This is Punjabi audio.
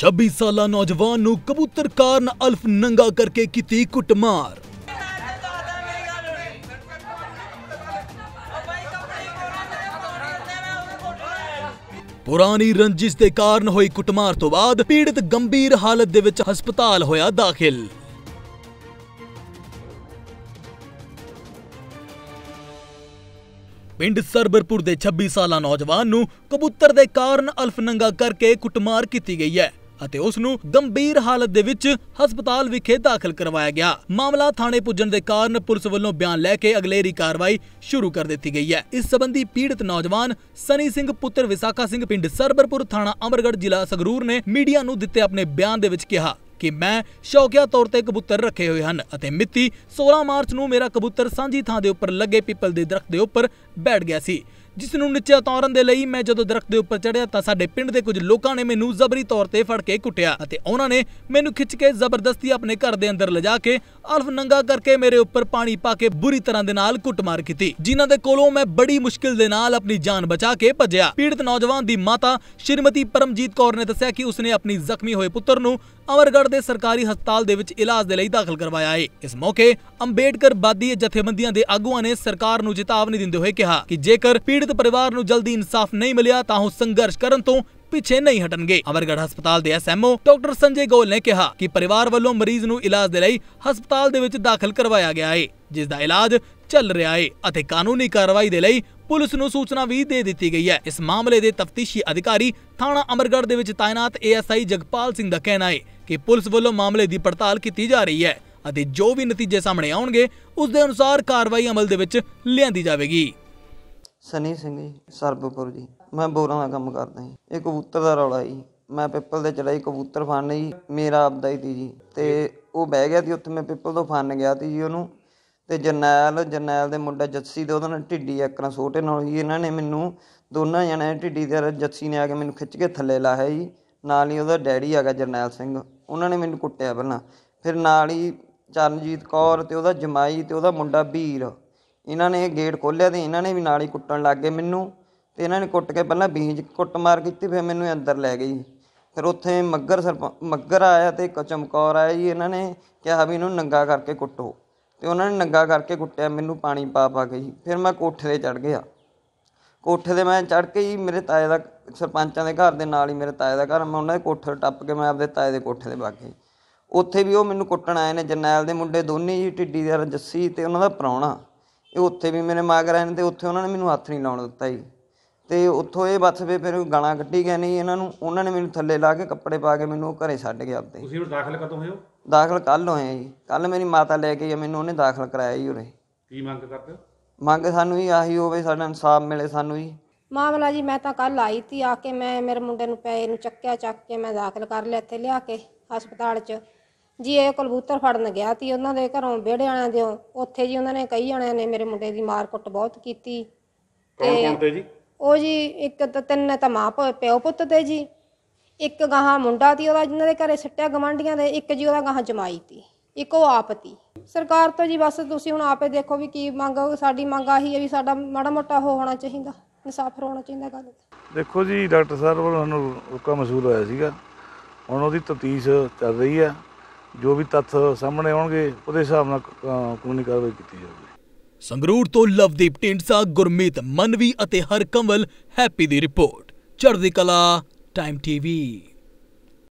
26 ਸਾਲਾ ਨੌਜਵਾਨ ਨੂੰ ਕਬੂਤਰ ਕਾਰਨ ਅਲਫ ਨੰਗਾ ਕਰਕੇ ਕੀਤੀ ਕੁੱਟਮਾਰ ਪੁਰਾਣੀ ਰੰਜਿਸ਼ ਦੇ ਕਾਰਨ ਹੋਈ ਕੁੱਟਮਾਰ ਤੋਂ ਬਾਅਦ ਪੀੜਤ ਗੰਭੀਰ ਹਾਲਤ ਦੇ ਵਿੱਚ ਹਸਪਤਾਲ ਹੋਇਆ ਦਾਖਲ ਪਿੰਡ ਸਰਬਰਪੁਰ ਦੇ 26 ਸਾਲਾ ਨੌਜਵਾਨ ਨੂੰ ਕਬੂਤਰ ਦੇ ਕਾਰਨ ਅਲਫ ਨੰਗਾ ਕਰਕੇ ਕੁੱਟਮਾਰ ਕੀਤੀ ਗਈ ਹੈ ਅਤੇ ਉਸ ਨੂੰ ਗੰਭੀਰ ਹਾਲਤ ਦੇ ਵਿੱਚ ਹਸਪਤਾਲ ਵਿਖੇ ਦਾਖਲ ਕਰਵਾਇਆ ਗਿਆ ਮਾਮਲਾ ਥਾਣੇ ਪੁੱਜਣ ਦੇ ਕਾਰਨ ਪੁਲਿਸ ਵੱਲੋਂ ਬਿਆਨ ਲੈ ਕੇ ਅਗਲੇਰੀ ਕਾਰਵਾਈ ਸ਼ੁਰੂ ਕਰ ਦਿੱਤੀ ਗਈ ਹੈ ਇਸ ਸੰਬੰਧੀ ਪੀੜਤ ਨੌਜਵਾਨ ਸਨੀ ਸਿੰਘ ਪੁੱਤਰ ਵਿਸਾਖਾ ਸਿੰਘ ਪਿੰਡ ਸਰਬਰਪੁਰ ਥਾਣਾ ਅਮਰਗੜ ਜ਼ਿਲ੍ਹਾ ਸਗਰੂਰ ਨੇ ਮੀਡੀਆ ਨੂੰ ਦਿੱਤੇ ਆਪਣੇ ਬਿਆਨ ਦੇ ਵਿੱਚ ਕਿਹਾ ਕਿ ਮੈਂ ਸ਼ੌਕਿਆ ਤੌਰ ਤੇ ਕਬੂਤਰ ਰੱਖੇ ਹੋਏ ਹਨ ਅਤੇ ਮਿਤੀ 16 ਮਾਰਚ ਨੂੰ ਮੇਰਾ ਕਬੂਤਰ ਸਾਂਝੀ ਥਾਂ ਦੇ ਉੱਪਰ ਲੱਗੇ ਪੀਪਲ ਦੇ ਦਰਖਤ ਦੇ ਉੱਪਰ ਬੈਠ ਗਿਆ ਸੀ ਜਿਸ ਨੂੰ ਨਿੱਚਾ ਤੌਰਨ ਦੇ ਲਈ ਮੈਂ ਜਦੋਂ ਦਰਖਤ ਦੇ ਉੱਪਰ ਚੜਿਆ ਤਾਂ ਸਾਡੇ ਪਿੰਡ ਦੇ ਕੁਝ ਲੋਕਾਂ ਨੇ ਮੈਨੂੰ ਜ਼ਬਰੀ ਤੌਰ ਤੇ ਫੜ ਕੇ ਕੁੱਟਿਆ ਅਤੇ ਉਹਨਾਂ ਨੇ ਮੈਨੂੰ ਖਿੱਚ ਕੇ ਜ਼ਬਰਦਸਤੀ ਆਪਣੇ ਘਰ ਦੇ ਅੰਦਰ ਲਿਜਾ ਕੇ ਅਲਫ ਨੰਗਾ ਕਰਕੇ ਮੇਰੇ ਉੱਪਰ ਪਾਣੀ ਪਾ ਕੇ ਬੁਰੀ ਤਰ੍ਹਾਂ ਦੇ ਨਾਲ ਕੁੱਟਮਾਰ ਕੀਤੀ ਜਿਨ੍ਹਾਂ ਦੇ ਕੋਲੋਂ ਮੈਂ ਬੜੀ ਮੁਸ਼ਕਿਲ ਦੇ ਨਾਲ ਆਪਣੀ ਜਾਨ ਬਚਾ ਕੇ ਭੱਜਿਆ ਪੀੜਤ ਨੌਜਵਾਨ ਦੀ ਮਾਤਾ ਸ਼੍ਰੀਮਤੀ ਪਰਮਜੀਤ ਕੌਰ ਨੇ ਦੱਸਿਆ ਕਿ ਉਸਨੇ ਆਪਣੀ ਜ਼ਖਮੀ ਹੋਏ ਪੁੱਤਰ ਨੂੰ ਅਮਰਗੜ੍ਹ ਦੇ ਸਰਕਾਰੀ ਹਸਪਤਾਲ ਦੇ ਵਿੱਚ ਇਲਾਜ ਦੇ ਲਈ ਦਾਖਲ ਕਰਵਾਇਆ ਹੈ ਇਸ ਮੌਕੇ ਅੰਬੇਡਕਰ ਬਾਦੀ ਜਥੇਬੰਦੀਆਂ ਦੇ ਆਗੂਆਂ ਨੇ ਸਰਕਾਰ ਨੂੰ ਚੇਤਾਵਨੀ ਦਿੰਦੇ ਹੋਏ ਕਿਹਾ ਕਿ ਜੇਕਰ ਪੀੜਤ ਪੀੜਤ ਪਰਿਵਾਰ ਨੂੰ ਜਲਦੀ ਇਨਸਾਫ ਨਹੀਂ ਮਿਲਿਆ ਤਾਂ ਉਹ ਸੰਘਰਸ਼ ਕਰਨ ਤੋਂ ਪਿੱਛੇ ਨਹੀਂ ਹਟਣਗੇ ਅਮਰਗੜ ਹਸਪਤਾਲ ਦੇ ਐਸਐਮਓ ਡਾਕਟਰ ਸੰਜੇ ਗੋਲ ਨੇ ਕਿਹਾ ਕਿ ਪਰਿਵਾਰ ਵੱਲੋਂ ਮਰੀਜ਼ ਨੂੰ ਇਲਾਜ ਦੇ ਲਈ ਹਸਪਤਾਲ ਦੇ ਵਿੱਚ ਦਾਖਲ ਕਰਵਾਇਆ ਗਿਆ ਹੈ ਜਿਸ ਦਾ ਇਲਾਜ ਚੱਲ ਰਿਹਾ ਹੈ ਅਤੇ ਕਾਨੂੰਨੀ ਕਾਰਵਾਈ ਦੇ ਲਈ ਪੁਲਿਸ ਨੂੰ ਸੂਚਨਾ ਵੀ ਦੇ ਦਿੱਤੀ ਗਈ ਹੈ ਇਸ ਮਾਮਲੇ ਦੇ ਤਫਤੀਸ਼ੀ ਅਧਿਕਾਰੀ ਥਾਣਾ ਅਮਰਗੜ ਦੇ ਵਿੱਚ ਤਾਇਨਾਤ ਏਐਸਆਈ ਜਗਪਾਲ ਸਿੰਘ ਦਾ ਕਹਿਣਾ ਹੈ ਕਿ ਪੁਲਿਸ ਵੱਲੋਂ ਮਾਮਲੇ ਦੀ ਪੜਤਾਲ ਕੀਤੀ ਜਾ ਰਹੀ ਹੈ ਅਤੇ ਜੋ ਵੀ ਨਤੀਜੇ ਸਾਹਮਣੇ ਆਉਣਗੇ ਉਸ ਦੇ ਅਨੁਸਾਰ ਕਾਰਵਾਈ ਅਮਲ ਦੇ ਵਿੱਚ ਲਿਆਂਦੀ ਜਾਵੇਗੀ ਸਨੀ ਸਿੰਘ ਜੀ ਸਰਬਪੁਰ ਜੀ ਮੈਂ ਬੋਰਾਂ ਦਾ ਕੰਮ ਕਰਦਾ ਜੀ ਇਹ ਕਬੂਤਰ ਦਾ ਰੌਲਾ ਜੀ ਮੈਂ ਪਿੱਪਲ ਦੇ ਚੜਾਈ ਕਬੂਤਰ ਫੜਨ ਜੀ ਮੇਰਾ ਆਪਦਾ ਹੀ ਤੀ ਜੀ ਤੇ ਉਹ ਬਹਿ ਗਿਆ ਸੀ ਉੱਥੇ ਮੈਂ ਪਿੱਪਲ ਤੋਂ ਫੜਨ ਗਿਆ ਸੀ ਜੀ ਉਹਨੂੰ ਤੇ ਜਰਨੈਲ ਜਰਨੈਲ ਦੇ ਮੁੰਡਾ ਜੱਸੀ ਦੇ ਉਹਨਾਂ ਨੇ ਢਿੱਡੀ ਨਾਲ ਛੋਟੇ ਨਾਲ ਜੀ ਇਹਨਾਂ ਨੇ ਮੈਨੂੰ ਦੋਨਾਂ ਜਣੇ ਢਿੱਡੀ ਤੇ ਜੱਸੀ ਨੇ ਆ ਕੇ ਮੈਨੂੰ ਖਿੱਚ ਕੇ ਥੱਲੇ ਲਾਇਆ ਜੀ ਨਾਲ ਹੀ ਉਹਦਾ ਡੈਡੀ ਆ ਗਿਆ ਜਰਨੈਲ ਸਿੰਘ ਉਹਨਾਂ ਨੇ ਮੈਨੂੰ ਕੁੱਟਿਆ ਪਹਿਲਾਂ ਫਿਰ ਨਾਲ ਹੀ ਚਰਨਜੀਤ ਕੌਰ ਤੇ ਉਹਦਾ ਜਮਾਈ ਤੇ ਉਹਦਾ ਮੁੰਡਾ ਵੀਰ ਇਹਨਾਂ ਨੇ ਗੇਟ ਖੋਲ੍ਹਿਆ ਤੇ ਇਹਨਾਂ ਨੇ ਵੀ ਨਾਲ ਹੀ ਕੁੱਟਣ ਲੱਗ ਗਏ ਮੈਨੂੰ ਤੇ ਇਹਨਾਂ ਨੇ ਕੁੱਟ ਕੇ ਪਹਿਲਾਂ ਬੀਜ ਕੁੱਟ ਮਾਰ ਕੀਤੀ ਫਿਰ ਮੈਨੂੰ ਅੰਦਰ ਲੈ ਗਈ ਫਿਰ ਉੱਥੇ ਮੱਗਰ ਸਰਪ ਮੱਗਰ ਆਇਆ ਤੇ ਚਮਕੌਰ ਆਇਆ ਜੀ ਇਹਨਾਂ ਨੇ ਕਿਹਾ ਵੀ ਇਹਨੂੰ ਨੰਗਾ ਕਰਕੇ ਕੁੱਟੋ ਤੇ ਉਹਨਾਂ ਨੇ ਨੰਗਾ ਕਰਕੇ ਕੁੱਟਿਆ ਮੈਨੂੰ ਪਾਣੀ ਪਾ ਪਾ ਕੇ ਜੀ ਫਿਰ ਮੈਂ ਕੋਠੇ ਤੇ ਚੜ ਗਿਆ ਕੋਠੇ ਤੇ ਮੈਂ ਚੜ ਕੇ ਜੀ ਮੇਰੇ ਤਾਏ ਦਾ ਸਰਪੰਚਾਂ ਦੇ ਘਰ ਦੇ ਨਾਲ ਹੀ ਮੇਰੇ ਤਾਏ ਦਾ ਘਰ ਮੈਂ ਉਹਨਾਂ ਦੇ ਕੋਠੇ ਟੱਪ ਕੇ ਮੈਂ ਆਪਦੇ ਤਾਏ ਦੇ ਕੋਠੇ ਤੇ ਵਗ ਗਿਆ ਉੱਥੇ ਵੀ ਉਹ ਮੈਨੂੰ ਕੁੱਟਣ ਆਏ ਨੇ ਜਰਨੈਲ ਦੇ ਮੁੰਡੇ ਦੋਨੇ ਜੀ ਟਿੱਡੀ ਦੇ ਜੱਸੀ ਤੇ ਉਹਨਾਂ ਦਾ ਪਰੌਣਾ ਇਹ ਉੱਥੇ ਵੀ ਮੇਰੇ ਮਾਗ ਰਹਿਣ ਤੇ ਉੱਥੇ ਉਹਨਾਂ ਨੇ ਮੈਨੂੰ ਹੱਥ ਨਹੀਂ ਲਾਉਣ ਦਿੱਤਾ ਜੀ ਤੇ ਉੱਥੋਂ ਇਹ ਬੱਸ ਵੇ ਫਿਰ ਗਾਲਾਂ ਕੱਢੀ ਗਏ ਨਹੀਂ ਇਹਨਾਂ ਨੂੰ ਉਹਨਾਂ ਨੇ ਮੈਨੂੰ ਥੱਲੇ ਲਾ ਕੇ ਕੱਪੜੇ ਪਾ ਕੇ ਮੈਨੂੰ ਘਰੇ ਛੱਡ ਗਿਆ ਆਪਦੇ ਤੁਸੀਂ ਹੁਣ ਦਾਖਲ ਕਦੋਂ ਹੋਏ ਹੋ ਦਾਖਲ ਕੱਲ ਹੋਏ ਜੀ ਕੱਲ ਮੇਰੀ ਮਾਤਾ ਲੈ ਕੇ ਆ ਮੈਨੂੰ ਉਹਨੇ ਦਾਖਲ ਕਰਾਇਆ ਜੀ ਉਰੇ ਕੀ ਮੰਗ ਕਰਦੇ ਮੰਗ ਸਾਨੂੰ ਹੀ ਆਹੀ ਹੋਵੇ ਸਾਡਾ ਇਨਸਾਫ ਮਿਲੇ ਸਾਨੂੰ ਜੀ ਮਾਮਲਾ ਜੀ ਮੈਂ ਤਾਂ ਕੱਲ ਆਈ ਸੀ ਆ ਕੇ ਮੈਂ ਮੇਰੇ ਮੁੰਡੇ ਨੂੰ ਪੈ ਨੂੰ ਚੱਕਿਆ ਚੱਕ ਕੇ ਮੈਂ ਦਾਖਲ ਕਰ ਲਿਆ ਇੱਥੇ ਲਿਆ ਕੇ ਹਸਪਤਾਲ 'ਚ ਜੀ ਇਹ ਕਲਬੂਤਰ ਫੜਨ ਗਿਆ ਸੀ ਉਹਨਾਂ ਦੇ ਘਰੋਂ ਵਿਹੜੇ ਵਾਲਿਆਂ ਦੇ ਉੱਥੇ ਜੀ ਉਹਨਾਂ ਨੇ ਕਈ ਜਣਿਆਂ ਨੇ ਮੇਰੇ ਮੁੰਡੇ ਦੀ ਮਾਰ ਕੁੱਟ ਬਹੁਤ ਕੀਤੀ ਤੇ ਜੀ ਉਹ ਜੀ ਇੱਕ ਤਾਂ ਤਿੰਨ ਤਾਂ ਮਾਂ ਪਿਓ ਪੁੱਤ ਤੇ ਜੀ ਇੱਕ ਗਾਹਾਂ ਮੁੰਡਾ ਸੀ ਉਹਦਾ ਜਿਨ੍ਹਾਂ ਦੇ ਘਰੇ ਸੱਟਿਆ ਗਵਾਂਢੀਆਂ ਦੇ ਇੱਕ ਜੀ ਉਹਦਾ ਗਾਹਾਂ ਜਮਾਈ ਸੀ ਇੱਕ ਉਹ ਆਪ ਸਰਕਾਰ ਤੋਂ ਜੀ ਬਸ ਤੁਸੀਂ ਹੁਣ ਆਪੇ ਦੇਖੋ ਵੀ ਕੀ ਮੰਗ ਸਾਡੀ ਮੰਗ ਆਹੀ ਹੈ ਵੀ ਸਾਡਾ ਮਾੜਾ ਮੋਟਾ ਹੋ ਹੋਣਾ ਚਾਹੀਦਾ ਇਨਸਾਫ ਹੋਣਾ ਚਾਹੀਦਾ ਗੱਲ ਦੇਖੋ ਜੀ ਡਾਕਟਰ ਸਾਹਿਬ ਵੱਲੋਂ ਸਾਨੂੰ ਰੁਕਾ ਮਸੂਲ ਹੋਇਆ ਸੀਗਾ ਹੁਣ ਉਹਦੀ ਤਤੀਸ ਚੱਲ ਰਹੀ ਆ ਜੋ ਵੀ ਤੱਥ ਸਾਹਮਣੇ ਆਉਣਗੇ ਉਹਦੇ ਹਿਸਾਬ ਨਾਲ ਕਾਨੂੰਨੀ ਕਾਰਵਾਈ ਕੀਤੀ ਜਾਵੇਗੀ ਸੰਗਰੂਰ ਤੋਂ ਲਵਦੀਪ ਢਿੰਡਸਾ ਗੁਰਮੀਤ ਮਨਵੀ ਅਤੇ ਹਰਕਮਲ ਹੈਪੀ ਦੀ ਰਿਪੋਰਟ ਚੜ੍ਹਦੀ ਕਲਾ ਟਾਈਮ ਟੀਵੀ